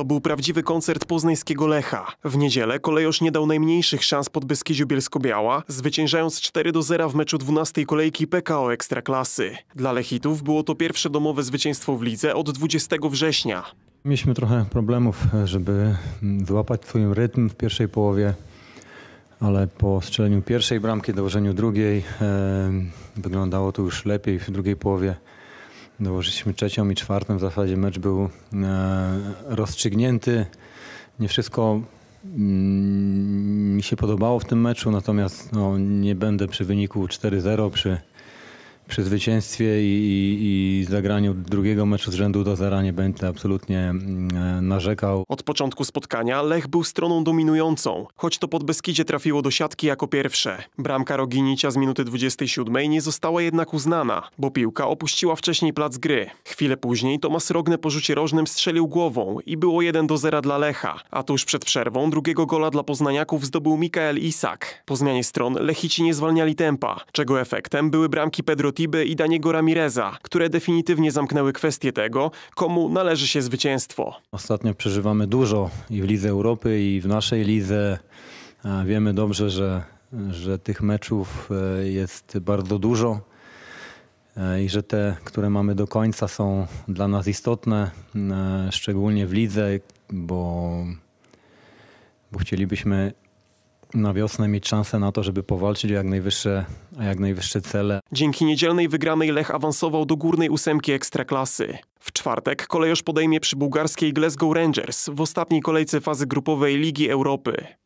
To był prawdziwy koncert poznańskiego Lecha. W niedzielę kolejosz nie dał najmniejszych szans pod Beskidziu Bielsko-Biała, zwyciężając 4 do 0 w meczu 12 kolejki PKO Ekstraklasy. Dla Lechitów było to pierwsze domowe zwycięstwo w lidze od 20 września. Mieliśmy trochę problemów, żeby złapać mm, swój rytm w pierwszej połowie, ale po strzeleniu pierwszej bramki, dołożeniu drugiej, e, wyglądało to już lepiej w drugiej połowie. Dołożyliśmy trzecią i czwartą. W zasadzie mecz był e, rozstrzygnięty. Nie wszystko mm, mi się podobało w tym meczu, natomiast no, nie będę przy wyniku 4-0, przy przy zwycięstwie i, i, i, zagraniu drugiego meczu z rzędu do zera nie będę absolutnie mm, e, narzekał. Od początku spotkania Lech był stroną dominującą, choć to pod Beskidzie trafiło do siatki jako pierwsze. Bramka Roginicia z minuty 27 nie została jednak uznana, bo piłka opuściła wcześniej plac gry. Chwilę później Tomas Rogne po rzucie rożnym strzelił głową i było 1 do 0 dla Lecha, a tuż przed przerwą drugiego gola dla Poznaniaków zdobył Mikael Isak. Po zmianie stron Lechici nie zwalniali tempa, czego efektem były bramki Pedro i Daniego Ramireza, które definitywnie zamknęły kwestię tego, komu należy się zwycięstwo. Ostatnio przeżywamy dużo i w Lidze Europy, i w naszej lidze. Wiemy dobrze, że, że tych meczów e, jest bardzo dużo e, i że te, które mamy do końca, są dla nas istotne, e, szczególnie w lidze, bo, bo chcielibyśmy na wiosnę mieć szansę na to, żeby powalczyć o jak najwyższe, o jak najwyższe cele. Dzięki niedzielnej wygranej Lech awansował do górnej ósemki Ekstraklasy. W czwartek kolejorz podejmie przy bułgarskiej Glasgow Rangers w ostatniej kolejce fazy grupowej Ligi Europy.